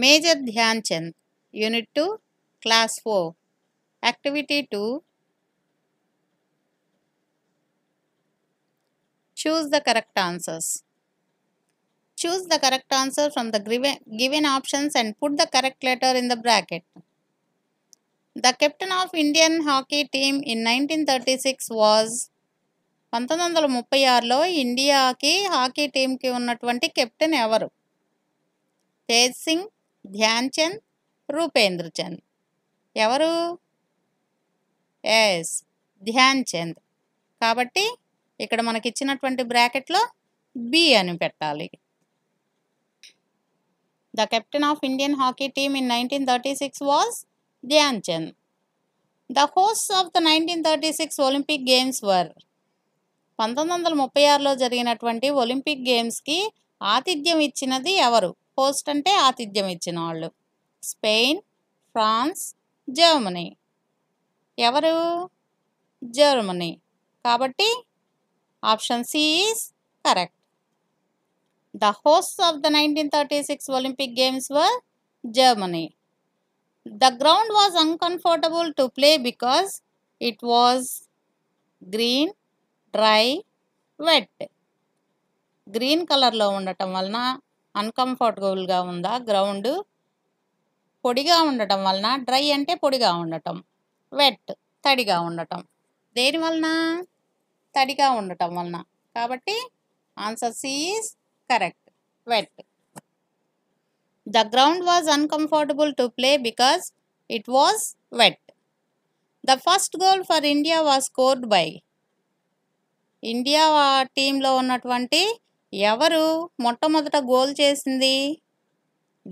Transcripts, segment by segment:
Major Dhyan Chand unit two class four activity two choose the correct answers choose the correct answer from the given options and put the correct letter in the bracket the captain of Indian hockey team in nineteen thirty six was పంతొమ్మిది వందల ముప్పై ఆరులో ఇండియాకి hockey టీంకి ఉన్నటువంటి captain ఎవరు తేజ్ సింగ్ ధ్యాన్ చంద్ రూపేంద్ర చంద్ ఎవరు yes Dhyan Chand కాబట్టి ఇక్కడ మనకి ఇచ్చినటువంటి బ్రాకెట్లో బి అని పెట్టాలి the captain of Indian hockey team in nineteen thirty six was Dhyan Chand the host of the nineteen thirty six Olympic games were పంతొమ్మిది వందల ముప్పై ఆరులో జరిగినటువంటి ఒలింపిక్ గేమ్స్కి ఆతిథ్యం ఇచ్చినది ఎవరు హోస్ట్ అంటే ఆతిథ్యం ఇచ్చిన వాళ్ళు స్పెయిన్ ఫ్రాన్స్ జర్మనీ ఎవరు జర్మనీ కాబట్టి option C is correct the host of the nineteen thirty six Olympic games were Germany the ground was uncomfortable to play because it was green dry wet green కలర్లో ఉండటం వలన అన్కంఫర్టబుల్గా ఉందా ground పొడిగా ఉండటం వలన dry అంటే పొడిగా ఉండటం వెట్ తడిగా ఉండటం దేని వలన తడిగా ఉండటం వలన కాబట్టి answer is correct wet the ground was uncomfortable to play because it was wet the first goal for India was scored by India టీంలో ఉన్నటువంటి ఎవరు మొట్టమొదట గోల్ చేసింది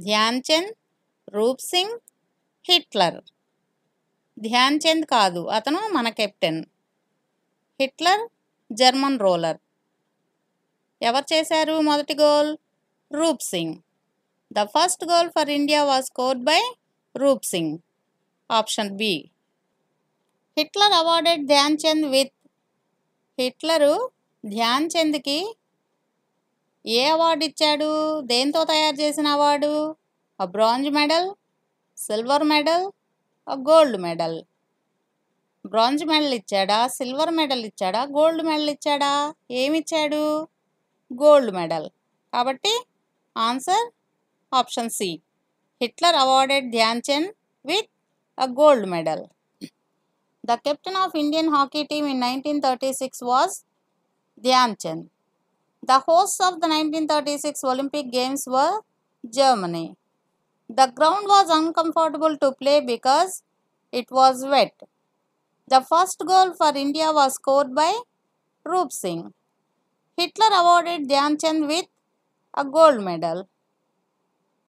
ధ్యాన్చంద్ రూప్ సింగ్ హిట్లర్ ధ్యాన్చంద్ కాదు అతను మన కెప్టెన్ హిట్లర్ జర్మన్ రోలర్ ఎవరు చేశారు మొదటి goal Roop Singh the first goal for India was scored by Roop Singh option B Hitler awarded Dhyan Chand with Hitler ధ్యాన్చంద్కి ఏ అవార్డు ఇచ్చాడు దేంతో తయారు చేసిన అవార్డు ఆ బ్రాంజ్ మెడల్ సిల్వర్ మెడల్ ఆ గోల్డ్ మెడల్ బ్రాంజ్ మెడల్ ఇచ్చాడా సిల్వర్ మెడల్ ఇచ్చాడా గోల్డ్ మెడల్ ఇచ్చాడా ఏమిచ్చాడు గోల్డ్ మెడల్ కాబట్టి answer option C Hitler awarded Dhyan Chand with a gold medal the captain of Indian hockey team in nineteen thirty six was Dhyan Chand The hosts of the 1936 Olympic Games were Germany. The ground was uncomfortable to play because it was wet. The first goal for India was scored by Roop Singh. Hitler awarded Dhyan Chand with a gold medal.